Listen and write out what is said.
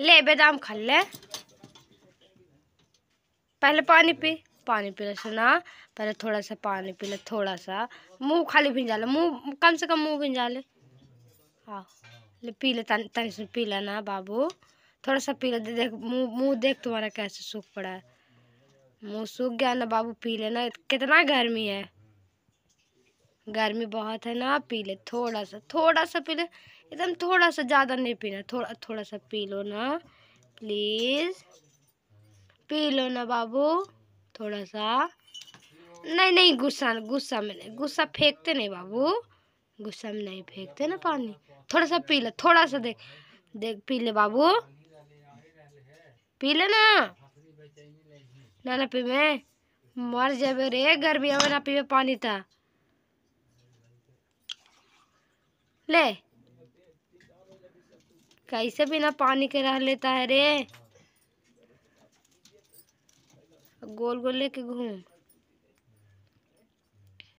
ले बादाम खा ले पहले पानी पी पानी पी सुना पहले थोड़ा सा पानी पी ले थोड़ा सा मुंह खाली भिंजा ले मुंह कम से कम मुंह भिंजा ले हाँ ले पी ले तन से पी लेना बाबू थोड़ा सा पी ले दे, देख मुंह मुंह देख तुम्हारा कैसे सूख पड़ा है मुँह सूख गया ना बाबू पी लेना कितना गर्मी है गर्मी बहुत है ना पी ले थोड़ा सा थोड़ा सा पी ले एकदम थोड़ा सा ज़्यादा नहीं पीना थोड़ा थोड़ा सा पी लो ना प्लीज़ पी लो ना बाबू थोड़ा सा नहीं नहीं गुस्सा गुस्सा में नहीं गुस्सा फेंकते नहीं बाबू गुस्सा में नहीं फेंकते ना पानी थोड़ा सा पी ले थोड़ा सा देख देख पी ले बाबू पी ले ना ना ना पी में मर जाए रे गर्मी में ना पीवे पानी था ले कैसे बिना पानी के रह लेता है रे गोल गोल लेके घूम